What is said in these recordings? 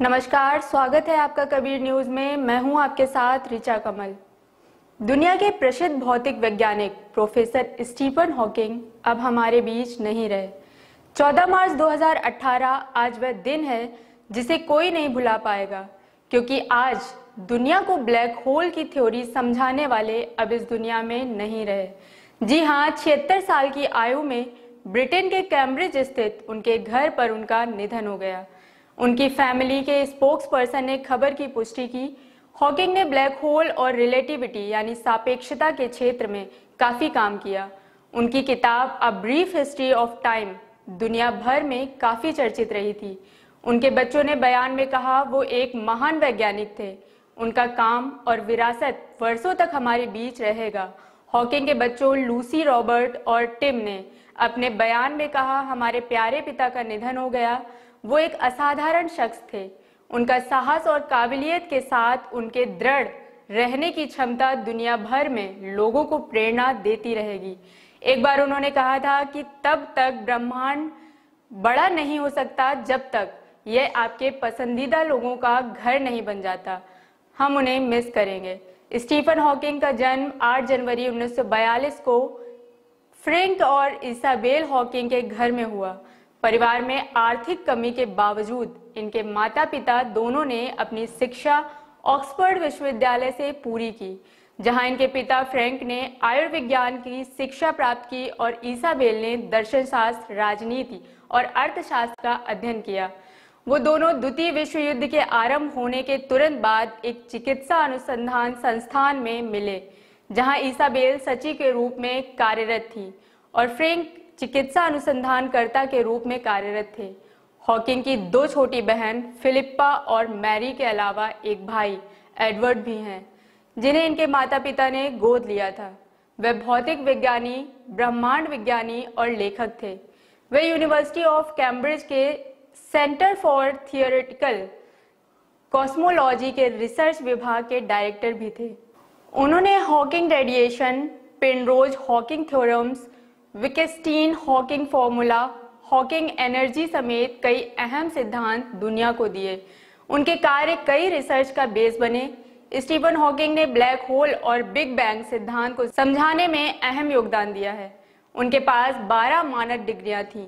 नमस्कार स्वागत है आपका कबीर न्यूज में मैं हूं आपके साथ रिचा कमल दुनिया के प्रसिद्ध भौतिक वैज्ञानिक प्रोफेसर स्टीफन हॉकिंग अब हमारे बीच नहीं रहे 14 मार्च 2018 आज वह दिन है जिसे कोई नहीं भुला पाएगा क्योंकि आज दुनिया को ब्लैक होल की थ्योरी समझाने वाले अब इस दुनिया में नहीं रहे जी हाँ छिहत्तर साल की आयु में ब्रिटेन के कैम्ब्रिज स्थित उनके घर पर उनका निधन हो गया उनकी फैमिली के स्पोक्स पर्सन ने खबर की पुष्टि की हॉकिंग ने ब्लैक होल और रिलेटिविटी यानी सापेक्षता के क्षेत्र में काफ़ी काम किया उनकी किताब a brief history of time दुनिया भर में काफ़ी चर्चित रही थी उनके बच्चों ने बयान में कहा वो एक महान वैज्ञानिक थे उनका काम और विरासत वर्षों तक हमारे बीच रहेगा हॉकिंग के बच्चों लूसी रॉबर्ट और टिम ने अपने बयान में कहा हमारे प्यारे पिता का निधन हो गया वो एक असाधारण शख्स थे उनका साहस और काबिलियत के साथ उनके दृढ़ रहने की क्षमता दुनिया भर में लोगों को प्रेरणा देती रहेगी एक बार उन्होंने कहा था कि तब तक ब्रह्मांड बड़ा नहीं हो सकता जब तक यह आपके पसंदीदा लोगों का घर नहीं बन जाता हम उन्हें मिस करेंगे स्टीफन हॉकिंग का जन्म 8 जनवरी 1942 को फ्रेंक और इसाबेल हॉकिंग के घर में हुआ परिवार में आर्थिक कमी के बावजूद इनके माता पिता दोनों ने अपनी शिक्षा ऑक्सफोर्ड विश्वविद्यालय से पूरी की जहां इनके पिता फ्रैंक ने आयुर्विज्ञान की शिक्षा प्राप्त की और ईसाबेल ने दर्शन शास्त्र राजनीति और अर्थशास्त्र का अध्ययन किया वो दोनों द्वितीय विश्व युद्ध के आरंभ होने के तुरंत बाद एक चिकित्सा अनुसंधान संस्थान में मिले जहां ईसाबेल सचिव के रूप में कार्यरत थी और फ्रैंक चिकित्सा अनुसंधानकर्ता के रूप में कार्यरत थे हॉकिंग की दो छोटी बहन फिलिप्पा और मैरी के अलावा एक भाई एडवर्ड भी हैं जिन्हें इनके माता पिता ने गोद लिया था वे भौतिक विज्ञानी ब्रह्मांड विज्ञानी और लेखक थे वे यूनिवर्सिटी ऑफ कैम्ब्रिज के सेंटर फॉर थियोरेटिकल कॉस्मोलॉजी के रिसर्च विभाग के डायरेक्टर भी थे उन्होंने Hawking radiation Penrose Hawking theorems Bekenstein Hawking formula Hawking energy समेत कई अहम सिद्धांत दुनिया को दिए उनके कार्य कई रिसर्च का बेस बने स्टीफन हॉकिंग ने ब्लैक होल और बिग बैंग सिद्धांत को समझाने में अहम योगदान दिया है उनके पास 12 मानक डिग्रियां थीं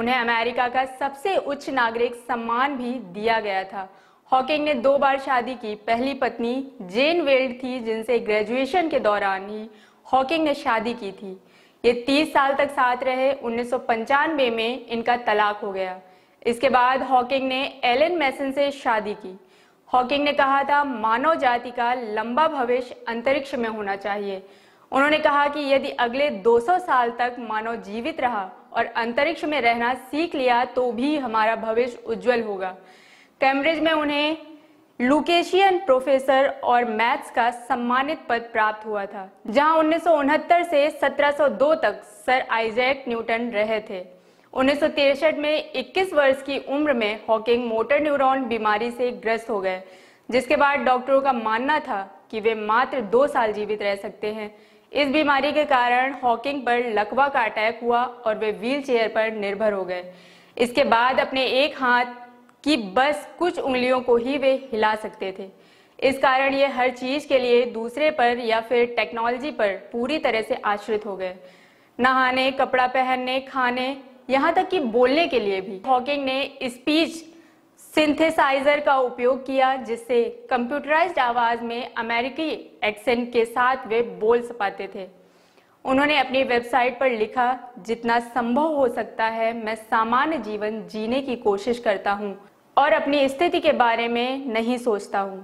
उन्हें अमेरिका का सबसे उच्च नागरिक सम्मान भी दिया गया था हॉकिंग ने दो बार शादी की पहली पत्नी जेन वेल्ड थी जिनसे ग्रेजुएशन के दौरान ही हॉकिंग ने शादी की थी ये 30 साल तक साथ रहे उन्नीस में इनका तलाक हो गया इसके बाद हॉकिंग ने एलन मैसन से शादी की हॉकिंग ने कहा था मानव जाति का लंबा भविष्य अंतरिक्ष में होना चाहिए उन्होंने कहा कि यदि अगले 200 साल तक मानव जीवित रहा और अंतरिक्ष में रहना सीख लिया तो भी हमारा भविष्य उज्जवल होगा कैम्ब्रिज में उन्हें लुकेशियन प्रोफेसर और मैथ्स का सम्मानित पद प्राप्त हुआ था जहां उन्नीस से 1702 तक सर आइजैक न्यूटन रहे थे उन्नीस में 21 वर्ष की उम्र में हॉकिंग मोटर न्यूरॉन बीमारी से ग्रस्त हो गए जिसके बाद डॉक्टरों का मानना था कि वे मात्र दो साल जीवित रह सकते हैं इस बीमारी के कारण हॉकिंग पर लकवा का अटैक हुआ और वे व्हील चेयर पर निर्भर हो गए इसके बाद अपने एक हाथ कि बस कुछ उंगलियों को ही वे हिला सकते थे इस कारण ये हर चीज के लिए दूसरे पर या फिर टेक्नोलॉजी पर पूरी तरह से आश्रित हो गए नहाने कपड़ा पहनने खाने यहाँ तक कि बोलने के लिए भी हॉकिंग ने स्पीच सिंथेसाइजर का उपयोग किया जिससे कंप्यूटराइज्ड आवाज में अमेरिकी एक्सेंट के साथ वे बोल पाते थे उन्होंने अपनी वेबसाइट पर लिखा जितना संभव हो सकता है मैं सामान्य जीवन जीने की कोशिश करता हूँ और अपनी स्थिति के बारे में नहीं सोचता हूँ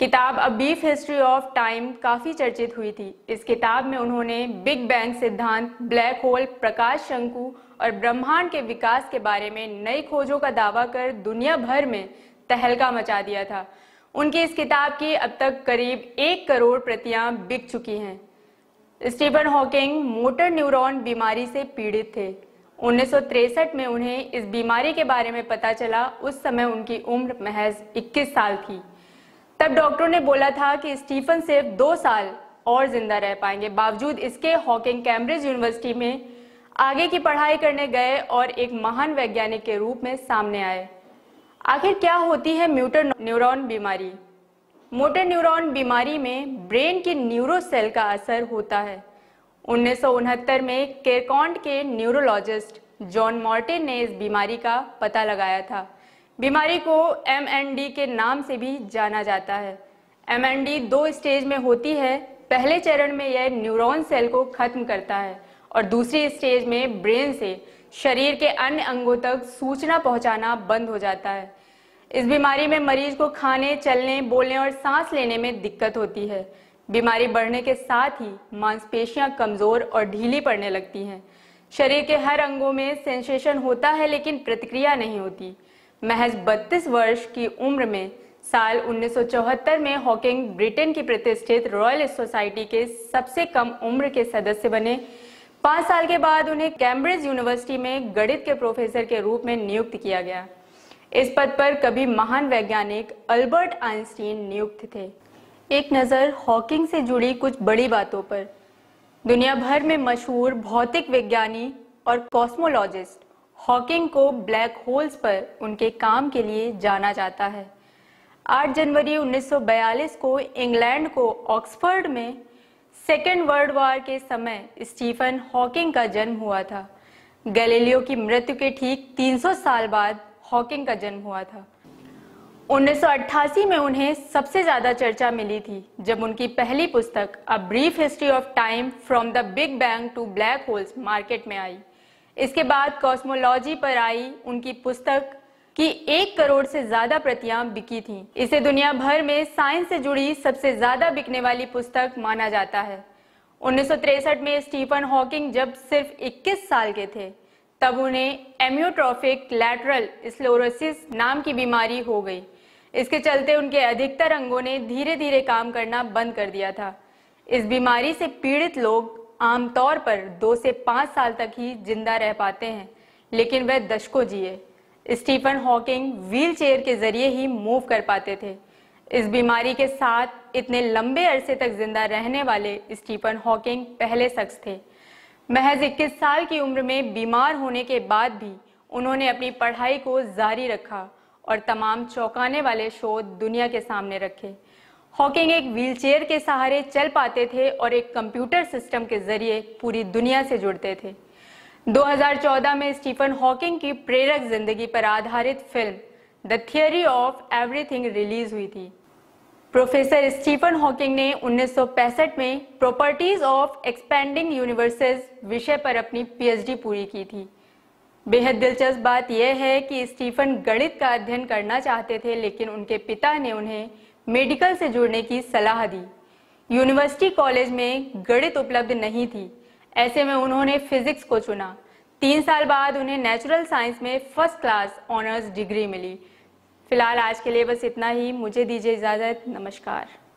किताब अ बीफ हिस्ट्री ऑफ टाइम काफ़ी चर्चित हुई थी इस किताब में उन्होंने बिग बैंग सिद्धांत ब्लैक होल प्रकाश शंकु और ब्रह्मांड के विकास के बारे में नई खोजों का दावा कर दुनिया भर में तहलका मचा दिया था उनकी इस किताब की अब तक करीब एक करोड़ प्रतियां बिक चुकी हैं स्टीफन हॉकिंग मोटर न्यूरॉन बीमारी से पीड़ित थे उन्नीस में उन्हें इस बीमारी के बारे में पता चला उस समय उनकी उम्र महज 21 साल थी तब डॉक्टरों ने बोला था कि स्टीफन सिर्फ दो साल और जिंदा रह पाएंगे बावजूद इसके हॉकिंग कैम्ब्रिज यूनिवर्सिटी में आगे की पढ़ाई करने गए और एक महान वैज्ञानिक के रूप में सामने आए आखिर क्या होती है म्यूटर न्यूरॉन बीमारी मोटर न्यूरॉन बीमारी में ब्रेन की सेल का असर होता है उन्नीस में केरकॉन्ड के न्यूरोलॉजिस्ट जॉन मॉर्टिन ने इस बीमारी का पता लगाया था बीमारी को एम के नाम से भी जाना जाता है एम दो स्टेज में होती है पहले चरण में यह न्यूरॉन सेल को खत्म करता है और दूसरी स्टेज में ब्रेन से शरीर के अन्य अंगों तक सूचना पहुंचाना बंद हो जाता है इस बीमारी में मरीज को खाने चलने बोलने और सांस लेने में दिक्कत होती है बीमारी बढ़ने के साथ ही मांसपेशियां कमजोर और ढीली पड़ने लगती हैं शरीर के हर अंगों में सेंसेशन होता है लेकिन प्रतिक्रिया नहीं होती महज 32 वर्ष की उम्र में साल 1974 में हॉकिंग ब्रिटेन की प्रतिष्ठित रॉयल सोसाइटी के सबसे कम उम्र के सदस्य बने पांच साल के बाद उन्हें कैम्ब्रिज यूनिवर्सिटी में गणित के प्रोफेसर के रूप में नियुक्त किया गया इस पद पर कभी महान वैज्ञानिक अल्बर्ट आइंस्टीन नियुक्त थे एक नज़र हॉकिंग से जुड़ी कुछ बड़ी बातों पर दुनिया भर में मशहूर भौतिक विज्ञानी और कॉस्मोलॉजिस्ट हॉकिंग को ब्लैक होल्स पर उनके काम के लिए जाना जाता है 8 जनवरी 1942 को इंग्लैंड को ऑक्सफोर्ड में सेकेंड वर्ल्ड वॉर के समय स्टीफन हॉकिंग का जन्म हुआ था गैलीलियो की मृत्यु के ठीक 300 साल बाद हॉकिंग का जन्म हुआ था 1988 में उन्हें सबसे ज्यादा चर्चा मिली थी जब उनकी पहली पुस्तक a brief history of time from the big bang to black holes market में आई इसके बाद कॉस्मोलॉजी पर आई उनकी पुस्तक की एक करोड़ से ज्यादा प्रतियां बिकी थीं। इसे दुनिया भर में साइंस से जुड़ी सबसे ज्यादा बिकने वाली पुस्तक माना जाता है उन्नीस में स्टीफन हॉकिंग जब सिर्फ 21 साल के थे तब उन्हें एम्योट्रॉफिक लैटरल स्लोरोसिस नाम की बीमारी हो गई इसके चलते उनके अधिकतर अंगों ने धीरे धीरे काम करना बंद कर दिया था इस बीमारी से पीड़ित लोग आमतौर पर दो से पाँच साल तक ही जिंदा रह पाते हैं लेकिन वह दशकों जिए स्टीफन हॉकिंग व्हीलचेयर के जरिए ही मूव कर पाते थे इस बीमारी के साथ इतने लंबे अरसे तक जिंदा रहने वाले स्टीफन हॉकिंग पहले शख्स थे महज 21 साल की उम्र में बीमार होने के बाद भी उन्होंने अपनी पढ़ाई को जारी रखा और तमाम चौंकाने वाले शोध दुनिया के सामने रखे हॉकिंग एक व्हीलचेयर के सहारे चल पाते थे और एक कंप्यूटर सिस्टम के जरिए पूरी दुनिया से जुड़ते थे 2014 में स्टीफन हॉकिंग की प्रेरक जिंदगी पर आधारित film the theory of everything release हुई थी प्रोफेसर स्टीफन हॉकिंग ने 1965 में प्रॉपर्टीज ऑफ एक्सपेंडिंग यूनिवर्सेस विषय पर अपनी पीएचडी पूरी की थी बेहद दिलचस्प बात यह है कि स्टीफन गणित का अध्ययन करना चाहते थे लेकिन उनके पिता ने उन्हें मेडिकल से जुड़ने की सलाह दी यूनिवर्सिटी कॉलेज में गणित उपलब्ध नहीं थी ऐसे में उन्होंने फिजिक्स को चुना तीन साल बाद उन्हें नेचुरल साइंस में फर्स्ट क्लास ऑनर्स डिग्री मिली फिलहाल आज के लिए बस इतना ही मुझे दीजिए इजाज़त नमस्कार